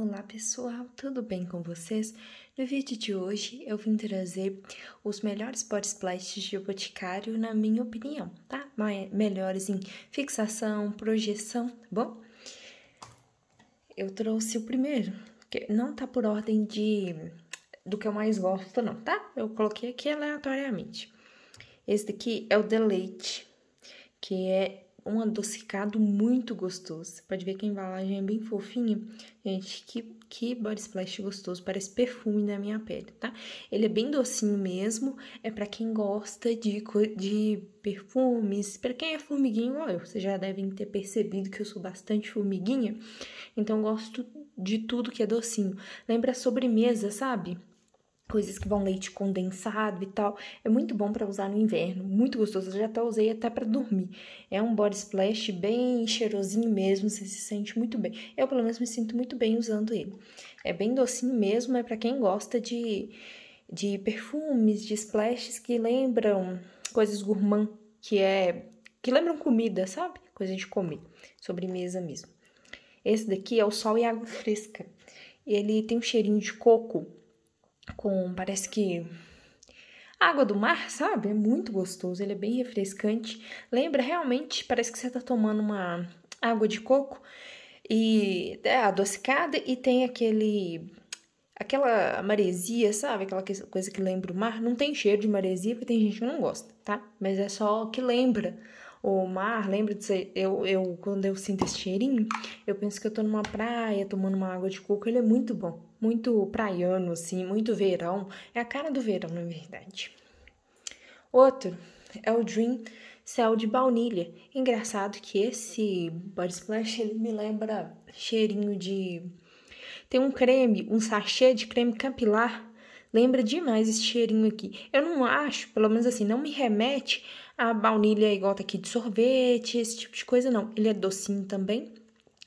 Olá pessoal, tudo bem com vocês? No vídeo de hoje eu vim trazer os melhores body plásticos de boticário, na minha opinião, tá? Melhores em fixação, projeção, tá bom? Eu trouxe o primeiro, que não tá por ordem de do que eu mais gosto, não, tá? Eu coloquei aqui aleatoriamente. Esse daqui é o Deleite, que é um adocicado muito gostoso. Você pode ver que a embalagem é bem fofinha. Gente, que, que body splash gostoso, parece perfume na minha pele, tá? Ele é bem docinho mesmo, é para quem gosta de, de perfumes, para quem é formiguinho ó, eu. Vocês já devem ter percebido que eu sou bastante formiguinha, então gosto de tudo que é docinho. Lembra sobremesa, sabe? coisas que vão leite condensado e tal. É muito bom para usar no inverno, muito gostoso. Eu já até usei até para dormir. É um body splash bem cheirosinho mesmo, você se sente muito bem. Eu pelo menos me sinto muito bem usando ele. É bem docinho mesmo, é para quem gosta de de perfumes, de splashes que lembram coisas gourmand, que é que lembram comida, sabe? Coisa de comer, sobremesa mesmo. Esse daqui é o sol e água fresca. Ele tem um cheirinho de coco com parece que água do mar, sabe? É muito gostoso, ele é bem refrescante. Lembra realmente, parece que você tá tomando uma água de coco e é adocicada e tem aquele aquela maresia, sabe? Aquela coisa que lembra o mar. Não tem cheiro de maresia, porque tem gente que não gosta, tá? Mas é só que lembra o mar, lembra de ser, eu, eu, quando eu sinto esse cheirinho, eu penso que eu tô numa praia, tomando uma água de coco, ele é muito bom, muito praiano, assim, muito verão, é a cara do verão, na verdade. Outro é o Dream Cell de baunilha. Engraçado que esse body splash, ele me lembra cheirinho de... Tem um creme, um sachê de creme capilar, lembra demais esse cheirinho aqui. Eu não acho, pelo menos assim, não me remete a baunilha é igual tá aqui de sorvete, esse tipo de coisa, não. Ele é docinho também.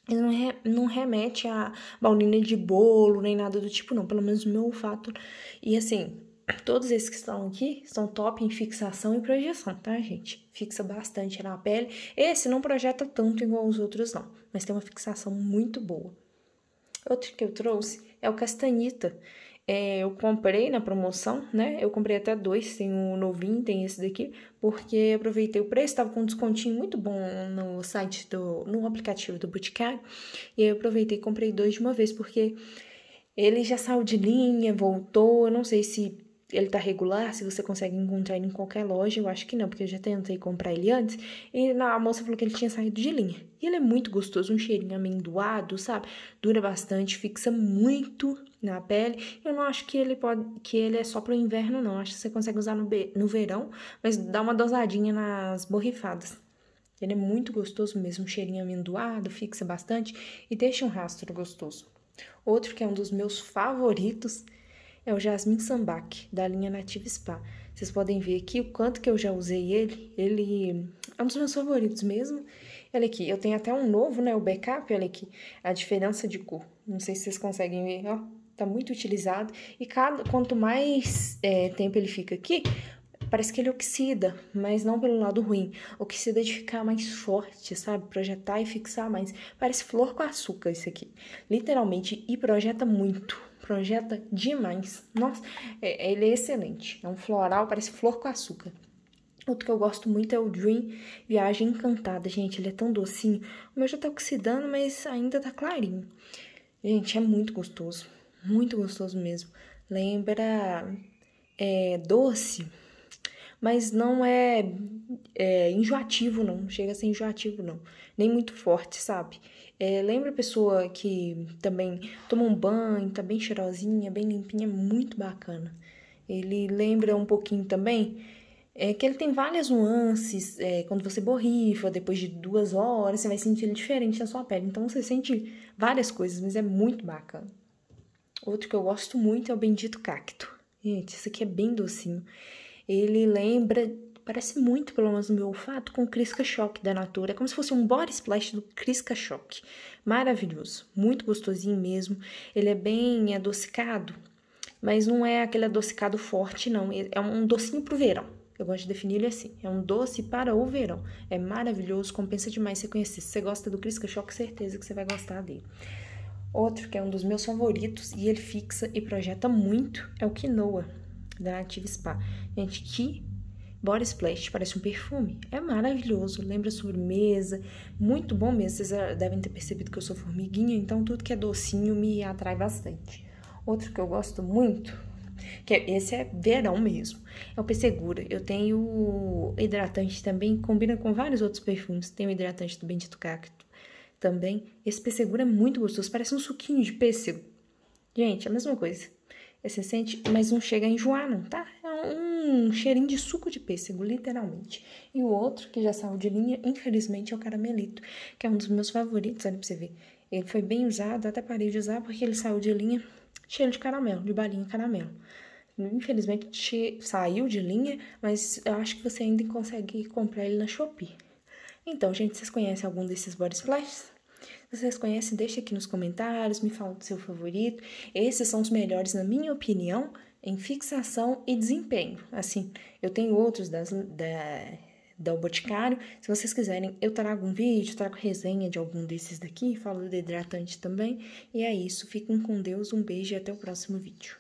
Ele não, re, não remete a baunilha de bolo, nem nada do tipo, não. Pelo menos o meu olfato. E assim, todos esses que estão aqui são top em fixação e projeção, tá, gente? Fixa bastante na pele. Esse não projeta tanto igual os outros, não. Mas tem uma fixação muito boa. Outro que eu trouxe é o castanita é, eu comprei na promoção, né? Eu comprei até dois, tem o novinho, tem esse daqui, porque aproveitei o preço, tava com um descontinho muito bom no site do, no aplicativo do Boticário, e eu aproveitei e comprei dois de uma vez, porque ele já saiu de linha, voltou, eu não sei se ele tá regular, se você consegue encontrar ele em qualquer loja, eu acho que não, porque eu já tentei comprar ele antes, e a moça falou que ele tinha saído de linha. E ele é muito gostoso, um cheirinho amendoado, sabe? Dura bastante, fixa muito na pele. Eu não acho que ele pode, que ele é só pro inverno, não. acho que você consegue usar no, no verão, mas dá uma dosadinha nas borrifadas. Ele é muito gostoso mesmo, um cheirinho amendoado, fixa bastante e deixa um rastro gostoso. Outro que é um dos meus favoritos é o Jasmin Sambac, da linha Native Spa. Vocês podem ver aqui o quanto que eu já usei ele. Ele é um dos meus favoritos mesmo. Olha aqui, eu tenho até um novo, né? O backup, olha aqui. A diferença de cor. Não sei se vocês conseguem ver, ó. Tá muito utilizado. E cada, quanto mais é, tempo ele fica aqui, Parece que ele oxida, mas não pelo lado ruim. Oxida de ficar mais forte, sabe? Projetar e fixar mais. Parece flor com açúcar isso aqui. Literalmente, e projeta muito. Projeta demais. Nossa, é, ele é excelente. É um floral, parece flor com açúcar. Outro que eu gosto muito é o Dream Viagem Encantada. Gente, ele é tão docinho. O meu já tá oxidando, mas ainda tá clarinho. Gente, é muito gostoso. Muito gostoso mesmo. Lembra é, doce mas não é, é enjoativo, não. Chega a ser enjoativo, não. Nem muito forte, sabe? É, lembra a pessoa que também toma um banho, tá bem cheirosinha, bem limpinha, muito bacana. Ele lembra um pouquinho também é que ele tem várias nuances. É, quando você borrifa, depois de duas horas, você vai sentir ele diferente na sua pele. Então você sente várias coisas, mas é muito bacana. Outro que eu gosto muito é o bendito cacto. Gente, isso aqui é bem docinho ele lembra, parece muito, pelo menos no meu olfato, com o Crisca Choque da Natura. É como se fosse um body splash do Crisca Choque. Maravilhoso, muito gostosinho mesmo. Ele é bem adocicado, mas não é aquele adocicado forte, não. É um docinho pro verão. Eu gosto de definir ele assim. É um doce para o verão. É maravilhoso, compensa demais você conhecer. Se você gosta do Crisca Choque, certeza que você vai gostar dele. Outro que é um dos meus favoritos e ele fixa e projeta muito é o quinoa da Native Spa. Gente, que Body Splash parece um perfume. É maravilhoso, lembra sobremesa, muito bom mesmo. Vocês ah, devem ter percebido que eu sou formiguinha, então tudo que é docinho me atrai bastante. Outro que eu gosto muito, que é, esse é verão mesmo, é o Pessegura. segura Eu tenho hidratante também, combina com vários outros perfumes. Tem o hidratante do Bendito Cacto também. Esse Pessegura segura é muito gostoso, parece um suquinho de pêssego. Gente, a mesma coisa. Você sente, mas não chega a enjoar, não, tá? É um cheirinho de suco de pêssego, literalmente. E o outro, que já saiu de linha, infelizmente, é o caramelito, que é um dos meus favoritos, olha pra você ver. Ele foi bem usado, até parei de usar porque ele saiu de linha cheiro de caramelo, de balinha caramelo. Infelizmente che... saiu de linha, mas eu acho que você ainda consegue comprar ele na Shopee. Então, gente, vocês conhecem algum desses body splashes? Vocês conhecem? Deixa aqui nos comentários, me fala do seu favorito. Esses são os melhores, na minha opinião, em fixação e desempenho. Assim, eu tenho outros das, da, da Boticário. Se vocês quiserem, eu trago um vídeo, trago resenha de algum desses daqui, falo do hidratante também. E é isso. Fiquem com Deus, um beijo e até o próximo vídeo.